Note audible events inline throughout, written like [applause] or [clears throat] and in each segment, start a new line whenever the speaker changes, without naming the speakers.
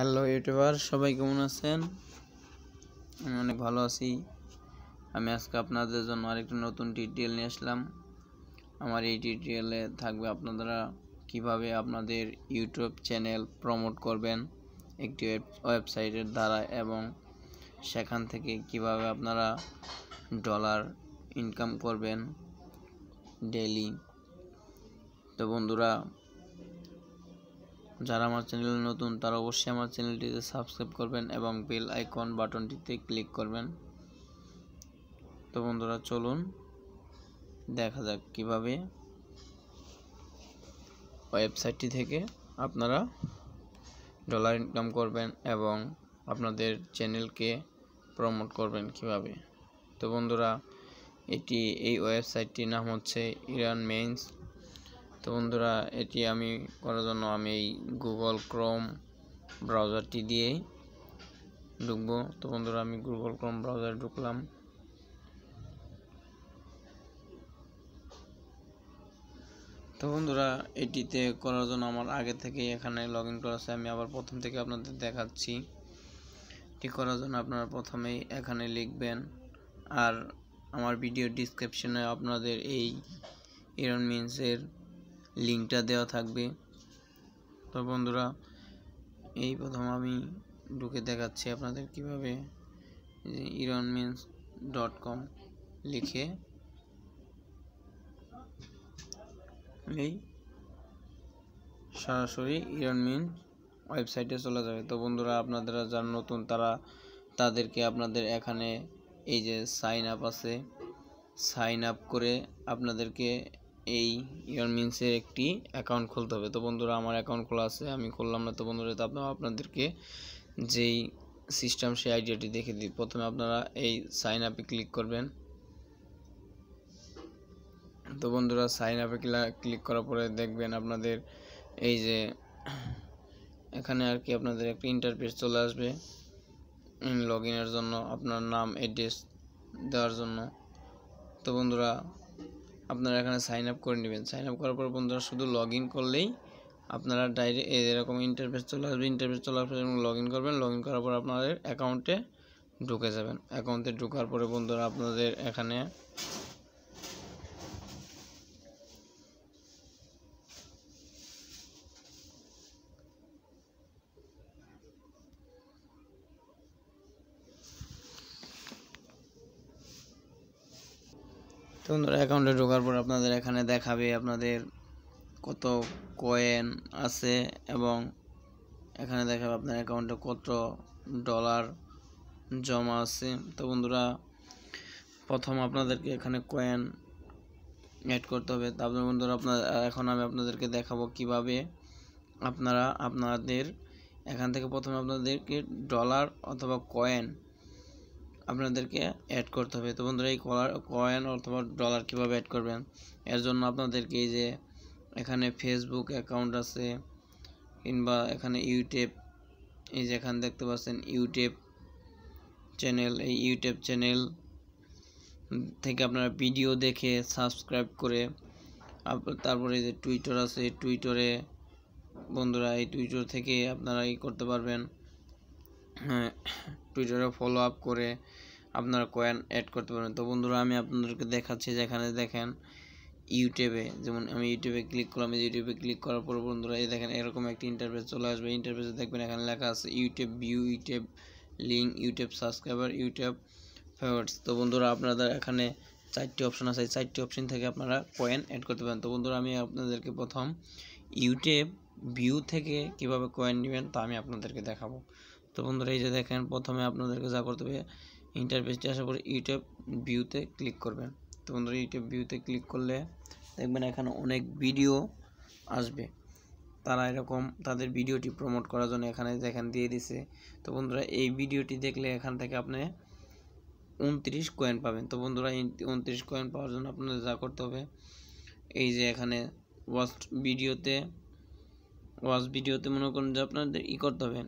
hello YouTuber সবাই কেমন আছেন আমি অনেক ভালো আছি আমি আজকে আপনাদের জন্য আরেকটা নতুন ডিটেল নিয়ে আসলাম আমার এই ডিটেলে থাকবে আপনারা কিভাবে আপনাদের ইউটিউব চ্যানেল প্রমোট করবেন একটি ওয়েবসাইটের দ্বারা এবং সেখান থেকে কিভাবে আপনারা ডলার ইনকাম করবেন ডেলি তো বন্ধুরা যারা আমার চ্যানেলে নতুন তারা অবশ্যই আমার চ্যানেলটিতে সাবস্ক্রাইব করবেন এবং বেল আইকন বাটনটিতে ক্লিক করবেন তো বন্ধুরা চলুন দেখা যাক কিভাবে ওয়েবসাইটটি থেকে আপনারা ডলার ইনকাম করবেন এবং আপনাদের চ্যানেলকে প্রমোট করবেন কিভাবে তো বন্ধুরা এটি এই ওয়েবসাইটটির নাম হচ্ছে ইরান মেইনস তো বন্ধুরা এটি আমি করার জন্য আমি এই গুগল ক্রোম ব্রাউজারটি দিয়ে ঢুকবো তো বন্ধুরা আমি গুগল ক্রোম ব্রাউজার ঢুকলাম তো বন্ধুরা এটিতে করার জন্য আমার আগে থেকে এখানে লগ ইন করা আছে আমি আবার প্রথম থেকে আপনাদের দেখাচ্ছি এটি করার জন্য আপনারা প্রথমেই এখানে লিখবেন আর আমার ভিডিও ডিসক্রিপশনে আপনাদের এই ইরন মিন্সের লিঙ্কটা দেওয়া থাকবে তো বন্ধুরা এই প্রথম আমি ঢুকে দেখাচ্ছি আপনাদের কিভাবে ইরনমিন্স ডট কম লিখে এই সরাসরি ইরনমিন ওয়েবসাইটে চলে যাবে তো বন্ধুরা আপনারা যারা নতুন তারা তাদেরকে আপনাদের এখানে এই যে সাইন আপ আছে সাইন আপ করে আপনাদেরকে এই ইয়ার মিন্সের একটি অ্যাকাউন্ট খুলতে হবে তো বন্ধুরা আমার অ্যাকাউন্ট খোলা আছে আমি খুললাম না তো বন্ধুরা তো আপনার আপনাদেরকে যেই সিস্টেম সেই আইডিয়াটি দেখে দিই প্রথমে আপনারা এই সাইন আপে ক্লিক করবেন তো বন্ধুরা সাইন আপে ক্লিক করার পরে দেখবেন আপনাদের এই যে এখানে আর কি আপনাদের একটা ইন্টারফেস চলে আসবে লগ ইনের জন্য আপনার নাম অ্যাড্রেস দেওয়ার জন্য তো বন্ধুরা আপনারা এখানে সাইন আপ করে নেবেন সাইন আপ করার পর বন্ধুরা শুধু লগ করলেই আপনারা ডাইরেক্ট এরকম ইন্টারফেস চলে আসবে ইন্টারফেস চলে আসবে লগ ইন করবেন লগ ইন করার পর আপনাদের অ্যাকাউন্টে ঢুকে যাবেন অ্যাকাউন্টে ঢোকার পরে বন্ধুরা আপনাদের এখানে বন্ধুরা অ্যাকাউন্টে ঢোকার পর আপনাদের এখানে দেখাবে আপনাদের কত কয়েন আছে এবং এখানে দেখাবে আপনার অ্যাকাউন্টে কত ডলার জমা আছে তো বন্ধুরা প্রথম আপনাদেরকে এখানে কয়েন অ্যাড করতে হবে তারপরে বন্ধুরা আপনার এখন আমি আপনাদেরকে দেখাবো কিভাবে আপনারা আপনাদের এখান থেকে প্রথমে আপনাদেরকে ডলার অথবা কয়েন আপনাদেরকে অ্যাড করতে হবে তো বন্ধুরা এই কলার কয়েন অথবা ডলার কীভাবে অ্যাড করবেন এর জন্য আপনাদেরকে এই যে এখানে ফেসবুক অ্যাকাউন্ট আছে কিংবা এখানে ইউটিউব এই যে এখানে দেখতে পাচ্ছেন ইউটিউব চ্যানেল এই ইউটিউব চ্যানেল থেকে আপনারা ভিডিও দেখে সাবস্ক্রাইব করে তারপরে যে টুইটার আছে টুইটারে বন্ধুরা এই টুইটার থেকে আপনারা ই করতে পারবেন টুইটারে ফলো আপ করে আপনারা কয়েন অ্যাড করতে পারেন তো বন্ধুরা আমি আপনাদেরকে দেখাচ্ছি যেখানে দেখেন ইউটিউবে যেমন আমি ইউটিউবে ক্লিক করলাম ইউটিউবে ক্লিক করার পর বন্ধুরা এই দেখেন এরকম একটি ইন্টারভেস চলে আসবে ইন্টারভেসে দেখবেন এখানে লেখা আছে YouTube view YouTube link YouTube subscriber YouTube favourites তো বন্ধুরা আপনাদের এখানে চারটি অপশন আছে এই চারটি অপশন থেকে আপনারা কয়েন অ্যাড করতে পারেন তো বন্ধুরা আমি আপনাদেরকে প্রথম ইউটিউব ভিউ থেকে কিভাবে কয়েন নেবেন তা আমি আপনাদেরকে দেখাবো তো বন্ধুরা এই যে দেখেন প্রথমে আপনাদেরকে যা করতে হবে ইন্টারফেসটি আসার পরে ইউটিউব ভিউতে ক্লিক করবেন তো বন্ধুরা ইউটিউব ভিউতে ক্লিক করলে দেখবেন এখানে অনেক ভিডিও আসবে তারা এরকম তাদের ভিডিওটি প্রমোট করার জন্য এখানে দেখেন দিয়ে দিছে তো বন্ধুরা এই ভিডিওটি দেখলে এখান থেকে আপনি উনত্রিশ কয়েন পাবেন তো বন্ধুরা উনত্রিশ কয়েন পাওয়ার জন্য আপনাদের যা করতে হবে এই যে এখানে ওয়াচ ভিডিওতে ওয়াচ ভিডিওতে মনে করেন যে আপনাদের ই করতে হবে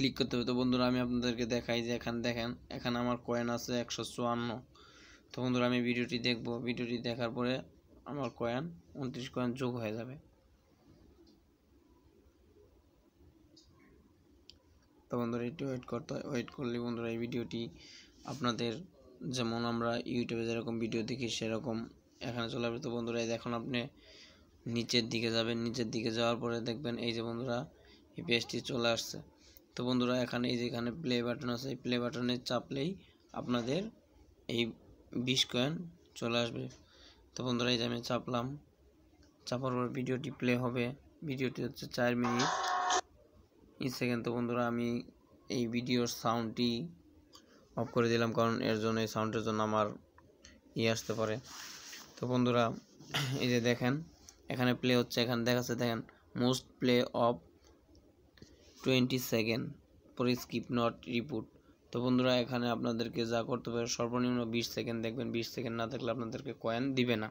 ক্লিক করতে হবে তো বন্ধুরা আমি আপনাদেরকে দেখাই যে এখান দেখেন এখানে আমার কয়েন আছে একশো চুয়ান্ন তো বন্ধুরা আমি ভিডিওটি দেখব ভিডিওটি দেখার পরে আমার কয়েন উনত্রিশ কয়েন যোগ হয়ে যাবে তো বন্ধুরা একটু ওয়েট করতে হয় ওয়েট করলে বন্ধুরা এই ভিডিওটি আপনাদের যেমন আমরা ইউটিউবে যেরকম ভিডিও দেখি সেরকম এখানে চলে আসবে তো বন্ধুরা এখন আপনি নিচের দিকে যাবেন নিচের দিকে যাওয়ার পরে দেখবেন এই যে বন্ধুরা এই পেজটি চলে আসছে তো বন্ধুরা এখানে এই যেখানে প্লে বাটন আছে প্লে বাটনে চাপলেই আপনাদের এই বিশ কয়েন চলে আসবে তো বন্ধুরা এই যে আমি চাপলাম চাপার পর ভিডিওটি প্লে হবে ভিডিওটি হচ্ছে চার মিনিট এই সেকেন্ড তো বন্ধুরা আমি এই ভিডিওর সাউন্ডটি অফ করে দিলাম কারণ এর জন্য এই সাউন্ডের জন্য আমার ইয়ে আসতে পারে তো বন্ধুরা এই যে দেখেন এখানে প্লে হচ্ছে এখানে দেখাচ্ছে দেখেন most play of twenty second পরে স্কিপ নট রিপুট তো বন্ধুরা এখানে আপনাদেরকে যা করতে হবে সর্বনিম্ন বিশ সেকেন্ড দেখবেন বিশ সেকেন্ড না থাকলে আপনাদেরকে কয়েন দিবে না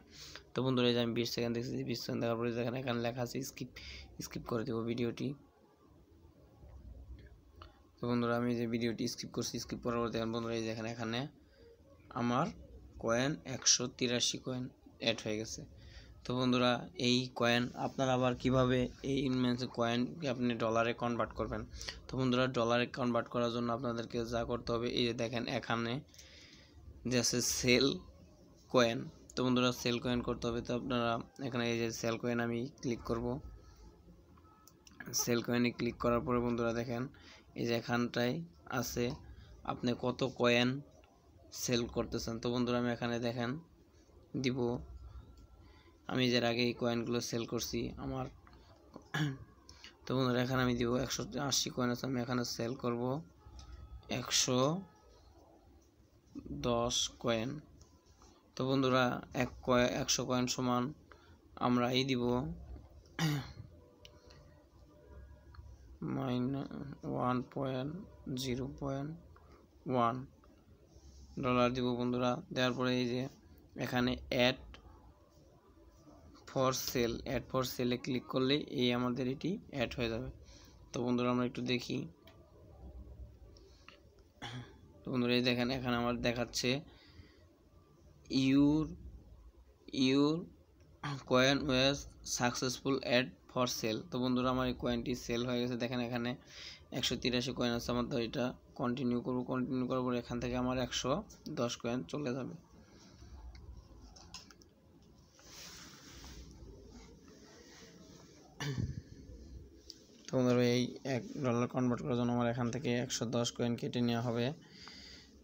তো বন্ধুরা এই যে আমি বিশ সেকেন্ড দেখেছি বিশ সেকেন্ড দেখার পরে যেখানে এখানে লেখা আছে স্কিপ স্কিপ করে দেবো ভিডিওটি তো বন্ধুরা আমি যে ভিডিওটি স্কিপ করছি স্কিপ করার পরে দেখেন বন্ধুরা এই এখানে এখানে আমার কয়েন একশো তিরাশি কয়েন অ্যাড হয়ে গেছে তো বন্ধুরা এই কয়েন আপনারা আবার কিভাবে এই ইনমেন্স কয়েনকে আপনি ডলারে কনভার্ট করবেন তো বন্ধুরা ডলারে কনভার্ট করার জন্য আপনাদেরকে যা করতে হবে এই যে দেখেন এখানে যে আছে সেল কয়েন তো বন্ধুরা সেল কয়েন করতে হবে তো আপনারা এখানে এই যে সেল কয়েন আমি ক্লিক করব সেল কয়েনে ক্লিক করার পরে বন্ধুরা দেখেন এই যে এখানটায় আছে আপনি কত কয়েন সেল করতেছেন তো বন্ধুরা আমি এখানে দেখেন দিব আমি যার আগে এই কয়েনগুলো সেল করছি আমার [clears throat] তো বন্ধুরা এখানে আমি দিব একশো আশি কয়েন আছে আমি এখানে সেল করব একশো দশ কয়েন তো বন্ধুরা এক কয় একশো কয়েন সমান আমরা এই দিব মাইন one point zero point one dollar দিব বন্ধুরা দেওয়ার পরে এই যে এখানে add for sell add for সেলে ক্লিক করলে এই আমাদের এটি অ্যাড হয়ে যাবে তো বন্ধুরা আমরা একটু দেখি তো বন্ধুরা এই দেখেন এখানে আমার দেখাচ্ছে your your coin was successful add for sell তো বন্ধুরা আমার এই কয়েনটি সেল হয়ে গেছে দেখেন এখানে একশো তিরাশি কয়েন আছে আমার এটা কন্টিনিউ করবো কন্টিনিউ করার পর এখান থেকে আমার একশো দশ কয়েন চলে যাবে তোমাদের এই এক ডলার কনভার্ট করার জন্য আমার এখান থেকে একশো দশ কয়েন কেটে নেওয়া হবে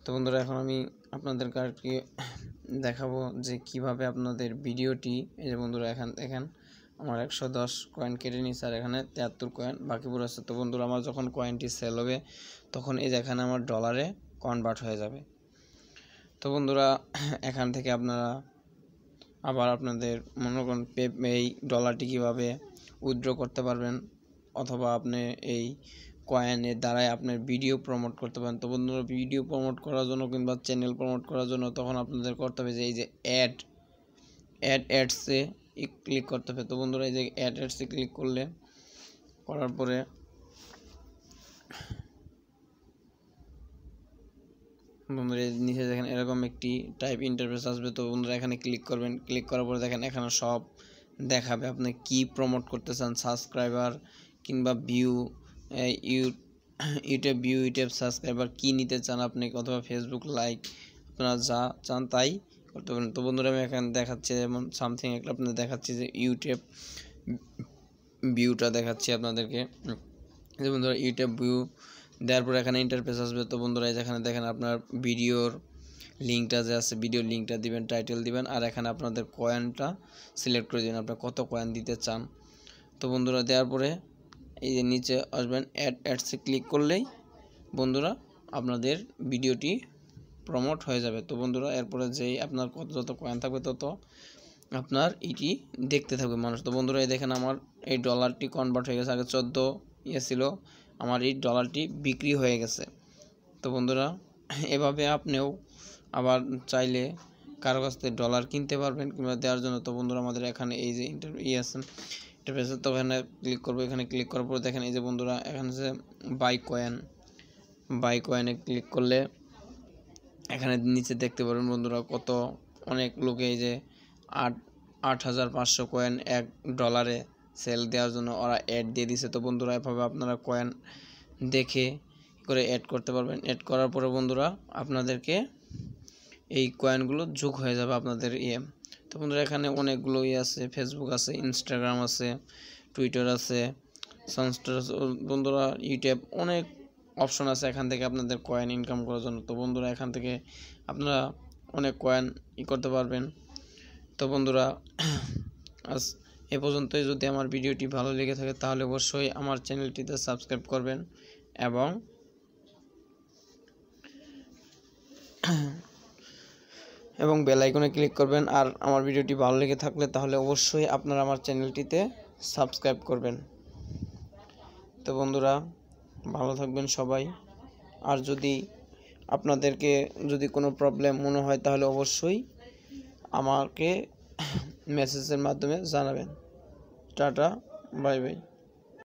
তো বন্ধুরা এখন আমি আপনাদের আর দেখাবো যে কিভাবে আপনাদের ভিডিওটি এই যে বন্ধুরা এখান দেখেন আমার একশো দশ কয়েন কেটে নিয়েছে আর এখানে তিয়াত্তর কয়েন বাকি পুরো আছে তো বন্ধুরা আমার যখন কয়েনটি সেল হবে তখন এই যে এখানে আমার ডলারে কনভার্ট হয়ে যাবে তো বন্ধুরা এখান থেকে আপনারা আবার আপনাদের মনে করেন এই ডলারটি কীভাবে উইথড্র করতে পারবেন অথবা আপনি এই কয়েনের দ্বারাই আপনার ভিডিও প্রমোট করতে পারেন তো বন্ধুরা ভিডিও প্রমোট করার জন্য কিংবা চ্যানেল প্রমোট করার জন্য তখন আপনাদের করতে হবে যে এই যে অ্যাড অ্যাড অ্যাডসে ক্লিক করতে হবে তো বন্ধুরা এই যে অ্যাড অ্যাডসে ক্লিক করলে করার পরে বন্ধুরা নিচে দেখেন এরকম একটি টাইপ ইন্টারফেস আসবে তো বন্ধুরা এখানে ক্লিক করবেন ক্লিক করার পরে দেখেন এখানে সব দেখাবে আপনি কি প্রমোট করতে চান সাবস্ক্রাইবার কিংবা ভিউ ইউ ইউটিউব ভিউ ইউটিউব সাবস্ক্রাইবার কী নিতে চান আপনি অথবা ফেসবুক লাইক আপনারা যা চান তাই করতে পারেন তো বন্ধুরা আমি এখানে দেখাচ্ছি যেমন সামথিং একটা আপনাদের দেখাচ্ছি যে ইউটিউব ভিউটা দেখাচ্ছি আপনাদেরকে যে বন্ধুরা ইউটিউব ভিউ দেওয়ার পর এখানে ইন্টারফেস আসবে তো বন্ধুরা যেখানে দেখেন আপনার ভিডিওর লিঙ্কটা যে আছে ভিডিও লিঙ্কটা দিবেন টাইটেল দিবেন আর এখানে আপনাদের কয়েনটা সিলেক্ট করে দেবেন আপনার কত কয়েন দিতে চান তো বন্ধুরা দেওয়ার পরে এই যে নিচে আসবেন অ্যাড অ্যাডসে ক্লিক করলেই বন্ধুরা আপনাদের ভিডিওটি প্রমোট হয়ে যাবে তো বন্ধুরা এরপরে যেই আপনার কত যত কয়েন থাকবে তত আপনার এটি দেখতে থাকবে মানুষ তো বন্ধুরা এই দেখেন আমার এই ডলারটি কনভার্ট হয়ে গেছে আগে চোদ্দো ইয়ে ছিল আমার এই ডলারটি বিক্রি হয়ে গেছে তো বন্ধুরা এভাবে আপনিও আবার চাইলে কারো কাছ থেকে ডলার কিনতে পারবেন কিংবা দেওয়ার জন্য তো বন্ধুরা আমাদের এখানে এই যে ইন্টারভিউ ইয়ে আছেন টেপেছে তো এখানে ক্লিক করবো এখানে ক্লিক করার পর দেখেন এই যে বন্ধুরা এখানে যে বাই কয়েন বাই কয়েনে ক্লিক করলে এখানে নিচে দেখতে পারবেন বন্ধুরা কত অনেক লোকে এই যে আট আট হাজার পাঁচশো কয়েন এক ডলারে সেল দেওয়ার জন্য ওরা অ্যাড দিয়ে দিছে তো বন্ধুরা এভাবে আপনারা কয়েন দেখে করে অ্যাড করতে পারবেন অ্যাড করার পরে বন্ধুরা আপনাদেরকে এই কয়েনগুলো যোগ হয়ে যাবে আপনাদের ইয়ে তো বন্ধুরা এখানে অনেকগুলোই আছে ফেসবুক আছে ইনস্টাগ্রাম আছে টুইটার আছে সানস্টার বন্ধুরা ইউটিউব অনেক অপশন আছে এখান থেকে আপনাদের কয়েন ইনকাম করার জন্য তো বন্ধুরা এখান থেকে আপনারা অনেক কয়েন ই করতে পারবেন তো বন্ধুরা আজ এ পর্যন্তই যদি আমার ভিডিওটি ভালো লেগে থাকে তাহলে অবশ্যই আমার চ্যানেলটিতে সাবস্ক্রাইব করবেন এবং এবং বেল আইকনে ক্লিক করবেন আর আমার ভিডিওটি ভালো লেগে থাকলে তাহলে অবশ্যই আপনারা আমার চ্যানেলটিতে সাবস্ক্রাইব করবেন তো বন্ধুরা ভালো থাকবেন সবাই আর যদি আপনাদেরকে যদি কোনো প্রবলেম মনে হয় তাহলে অবশ্যই আমাকে মেসেজের [coughs] মাধ্যমে জানাবেন টাটা বাই বাই